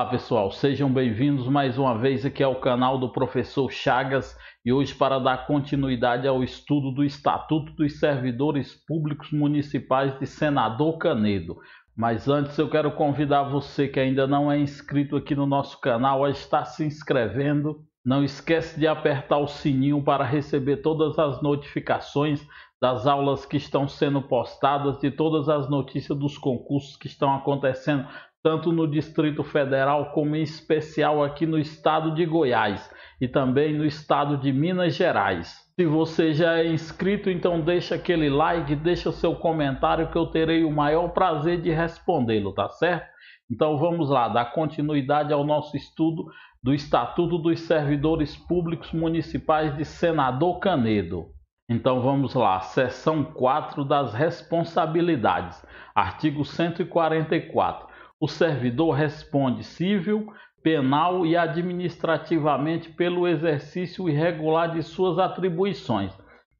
Olá pessoal, sejam bem-vindos mais uma vez aqui ao canal do professor Chagas e hoje para dar continuidade ao estudo do Estatuto dos Servidores Públicos Municipais de Senador Canedo. Mas antes eu quero convidar você que ainda não é inscrito aqui no nosso canal a estar se inscrevendo. Não esquece de apertar o sininho para receber todas as notificações das aulas que estão sendo postadas, de todas as notícias dos concursos que estão acontecendo tanto no Distrito Federal como em especial aqui no estado de Goiás e também no estado de Minas Gerais. Se você já é inscrito, então deixa aquele like, deixa seu comentário que eu terei o maior prazer de respondê-lo, tá certo? Então vamos lá, dar continuidade ao nosso estudo do Estatuto dos Servidores Públicos Municipais de Senador Canedo. Então vamos lá, seção 4 das responsabilidades, artigo 144. O servidor responde civil, penal e administrativamente pelo exercício irregular de suas atribuições.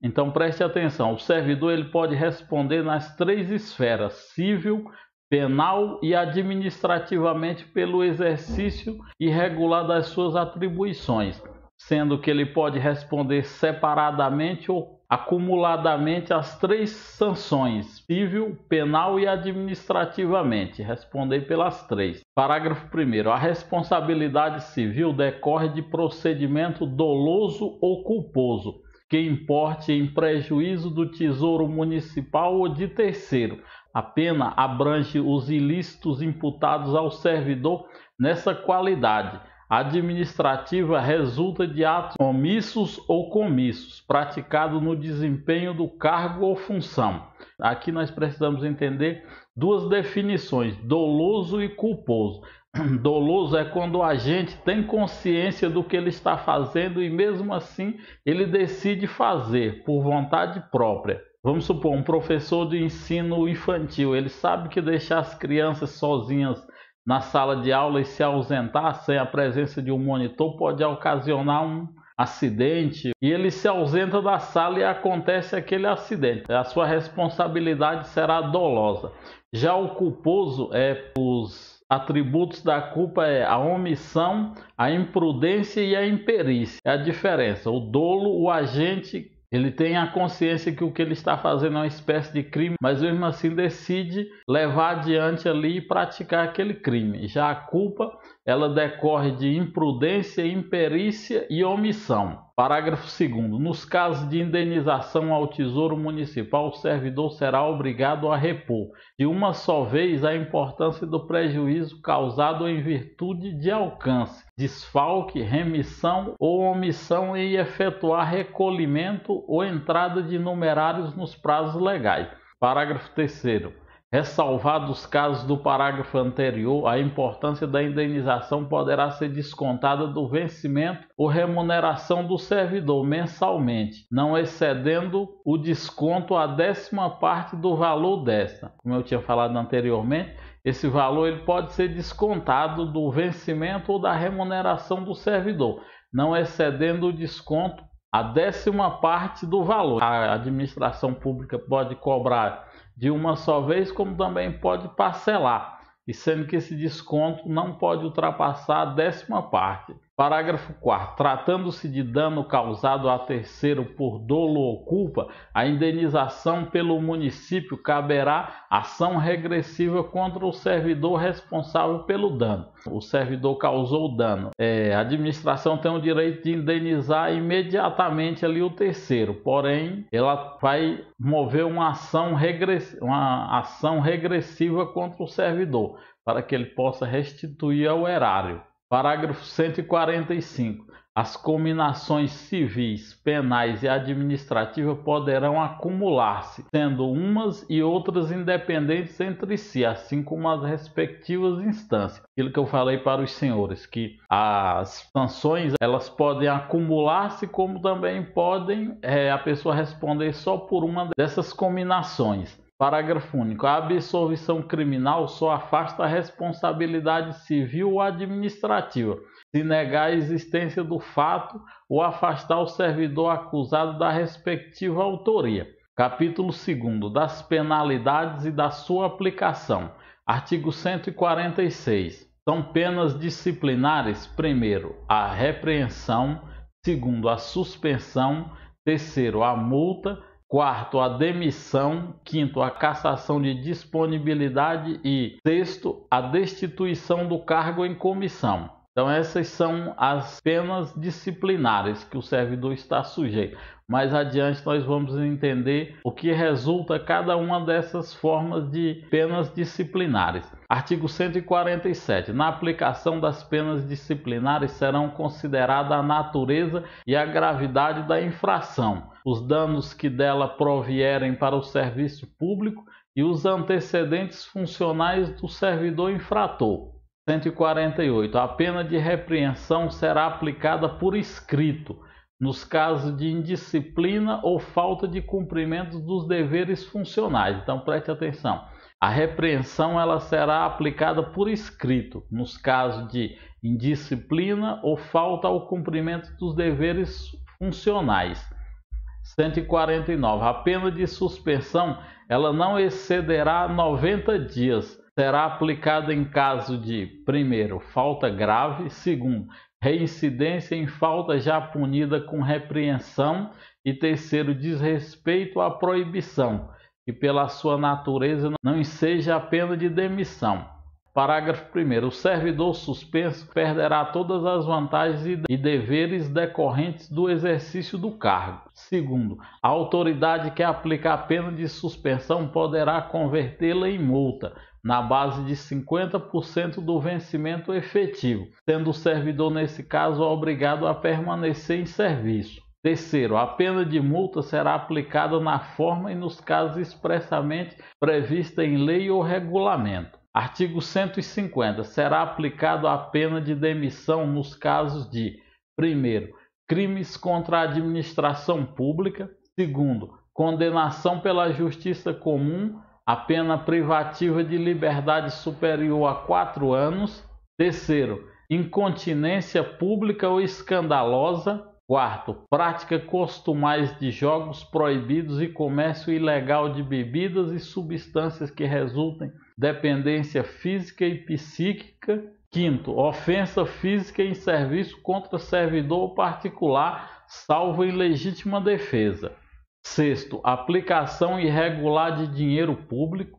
Então preste atenção, o servidor ele pode responder nas três esferas: civil, penal e administrativamente pelo exercício irregular das suas atribuições, sendo que ele pode responder separadamente ou acumuladamente as três sanções, civil, penal e administrativamente. Responder pelas três. Parágrafo 1. A responsabilidade civil decorre de procedimento doloso ou culposo, que importe em prejuízo do Tesouro Municipal ou de terceiro. A pena abrange os ilícitos imputados ao servidor nessa qualidade administrativa resulta de atos omissos ou comissos praticados no desempenho do cargo ou função. Aqui nós precisamos entender duas definições: doloso e culposo. Doloso é quando o agente tem consciência do que ele está fazendo e mesmo assim ele decide fazer por vontade própria. Vamos supor um professor de ensino infantil, ele sabe que deixar as crianças sozinhas na sala de aula e se ausentar sem a presença de um monitor pode ocasionar um acidente e ele se ausenta da sala e acontece aquele acidente. A sua responsabilidade será dolosa. Já o culposo é os atributos da culpa é a omissão, a imprudência e a imperícia. É a diferença. O dolo, o agente ele tem a consciência que o que ele está fazendo é uma espécie de crime, mas mesmo assim decide levar adiante ali e praticar aquele crime. Já a culpa ela decorre de imprudência, imperícia e omissão. Parágrafo 2. Nos casos de indenização ao Tesouro Municipal, o servidor será obrigado a repor, de uma só vez, a importância do prejuízo causado em virtude de alcance, desfalque, remissão ou omissão e efetuar recolhimento ou entrada de numerários nos prazos legais. Parágrafo 3. Ressalvados os casos do parágrafo anterior, a importância da indenização poderá ser descontada do vencimento ou remuneração do servidor mensalmente, não excedendo o desconto a décima parte do valor desta. Como eu tinha falado anteriormente, esse valor ele pode ser descontado do vencimento ou da remuneração do servidor, não excedendo o desconto a décima parte do valor. A administração pública pode cobrar de uma só vez, como também pode parcelar, e sendo que esse desconto não pode ultrapassar a décima parte. Parágrafo 4. Tratando-se de dano causado a terceiro por dolo ou culpa, a indenização pelo município caberá ação regressiva contra o servidor responsável pelo dano. O servidor causou o dano. É, a administração tem o direito de indenizar imediatamente ali o terceiro, porém, ela vai mover uma ação, regress... uma ação regressiva contra o servidor, para que ele possa restituir ao erário. Parágrafo 145. As combinações civis, penais e administrativas poderão acumular-se, sendo umas e outras independentes entre si, assim como as respectivas instâncias. Aquilo que eu falei para os senhores, que as sanções elas podem acumular-se, como também podem é, a pessoa responder só por uma dessas combinações. Parágrafo único. A absolvição criminal só afasta a responsabilidade civil ou administrativa, se negar a existência do fato ou afastar o servidor acusado da respectiva autoria. Capítulo 2 das penalidades e da sua aplicação. Artigo 146. São penas disciplinares: primeiro, a repreensão, segundo, a suspensão, terceiro, a multa Quarto, a demissão. Quinto, a cassação de disponibilidade. E sexto, a destituição do cargo em comissão. Então essas são as penas disciplinares que o servidor está sujeito. Mais adiante nós vamos entender o que resulta cada uma dessas formas de penas disciplinares. Artigo 147. Na aplicação das penas disciplinares serão considerada a natureza e a gravidade da infração, os danos que dela provierem para o serviço público e os antecedentes funcionais do servidor infrator. 148. A pena de repreensão será aplicada por escrito, nos casos de indisciplina ou falta de cumprimento dos deveres funcionais. Então preste atenção. A repreensão ela será aplicada por escrito, nos casos de indisciplina ou falta ao cumprimento dos deveres funcionais. 149. A pena de suspensão ela não excederá 90 dias será aplicada em caso de, primeiro, falta grave, segundo, reincidência em falta já punida com repreensão e terceiro, desrespeito à proibição, que pela sua natureza não seja a pena de demissão. Parágrafo 1. O servidor suspenso perderá todas as vantagens e deveres decorrentes do exercício do cargo. Segundo, a autoridade que aplicar a pena de suspensão poderá convertê-la em multa, na base de 50% do vencimento efetivo, sendo o servidor, nesse caso, obrigado a permanecer em serviço. Terceiro, a pena de multa será aplicada na forma e nos casos expressamente prevista em lei ou regulamento. Artigo 150. Será aplicado a pena de demissão nos casos de: primeiro, crimes contra a administração pública, segundo, condenação pela justiça comum a pena privativa de liberdade superior a quatro anos. Terceiro, incontinência pública ou escandalosa. Quarto, prática costumais de jogos proibidos e comércio ilegal de bebidas e substâncias que resultem dependência física e psíquica. Quinto, ofensa física em serviço contra servidor particular, salvo em legítima defesa. Sexto, aplicação irregular de dinheiro público.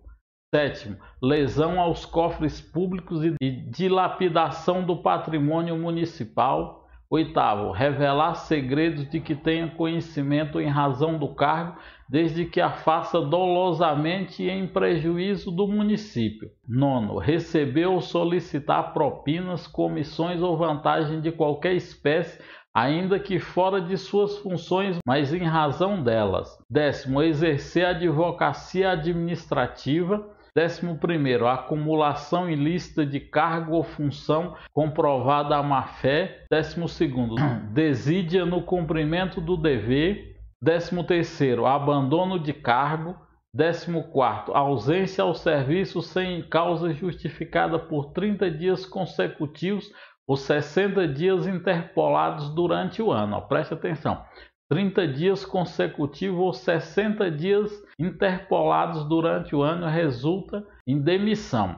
Sétimo, lesão aos cofres públicos e dilapidação do patrimônio municipal. Oitavo, revelar segredos de que tenha conhecimento em razão do cargo desde que a faça dolosamente e em prejuízo do município. Nono, receber ou solicitar propinas, comissões ou vantagem de qualquer espécie ainda que fora de suas funções, mas em razão delas. Décimo, exercer advocacia administrativa. Décimo primeiro, acumulação ilícita de cargo ou função comprovada à má fé. Décimo segundo, desídia no cumprimento do dever. 13 terceiro, abandono de cargo. 14 quarto, ausência ao serviço sem causa justificada por 30 dias consecutivos ou 60 dias interpolados durante o ano. Ó, preste atenção. 30 dias consecutivos ou 60 dias interpolados durante o ano resulta em demissão.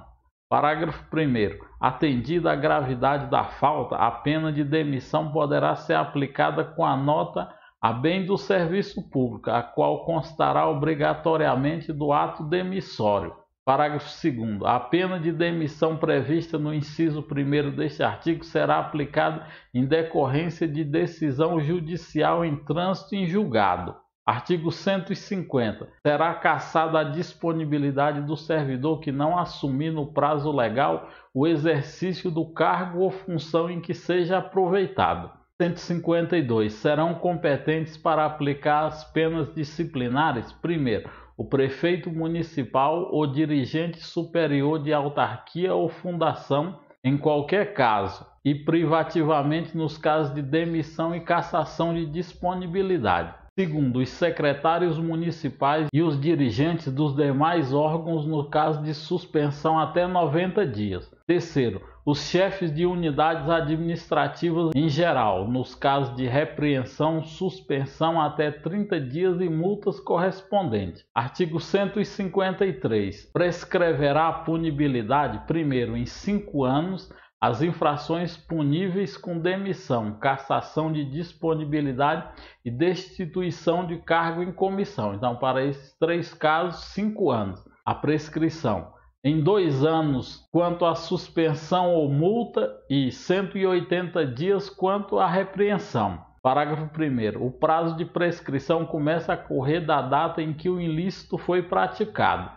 Parágrafo 1. Atendida a gravidade da falta, a pena de demissão poderá ser aplicada com a nota a bem do serviço público, a qual constará obrigatoriamente do ato demissório. Parágrafo 2. A pena de demissão prevista no inciso 1 deste artigo será aplicada em decorrência de decisão judicial em trânsito em julgado. Artigo 150. Será cassada a disponibilidade do servidor que não assumir no prazo legal o exercício do cargo ou função em que seja aproveitado. 152. Serão competentes para aplicar as penas disciplinares, primeiro, o prefeito municipal ou dirigente superior de autarquia ou fundação, em qualquer caso, e privativamente nos casos de demissão e cassação de disponibilidade. Segundo, os secretários municipais e os dirigentes dos demais órgãos no caso de suspensão até 90 dias. Terceiro, os chefes de unidades administrativas em geral, nos casos de repreensão, suspensão até 30 dias e multas correspondentes. Artigo 153. Prescreverá a punibilidade, primeiro, em cinco anos, as infrações puníveis com demissão, cassação de disponibilidade e destituição de cargo em comissão. Então, para esses três casos, cinco anos a prescrição em dois anos quanto à suspensão ou multa e 180 dias quanto à repreensão. Parágrafo 1. O prazo de prescrição começa a correr da data em que o ilícito foi praticado.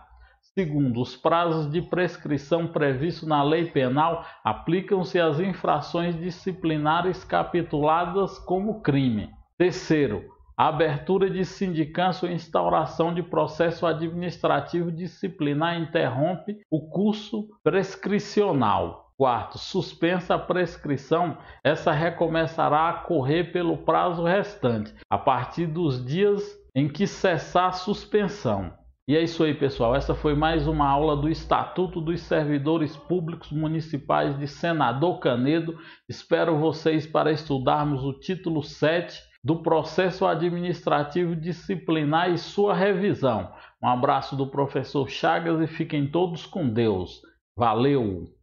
Segundo, os prazos de prescrição previstos na lei penal aplicam-se às infrações disciplinares capituladas como crime. Terceiro, abertura de sindicância ou instauração de processo administrativo disciplinar interrompe o curso prescricional. Quarto, suspensa a prescrição, essa recomeçará a correr pelo prazo restante, a partir dos dias em que cessar a suspensão. E é isso aí, pessoal. Essa foi mais uma aula do Estatuto dos Servidores Públicos Municipais de Senador Canedo. Espero vocês para estudarmos o título 7 do processo administrativo disciplinar e sua revisão. Um abraço do professor Chagas e fiquem todos com Deus. Valeu!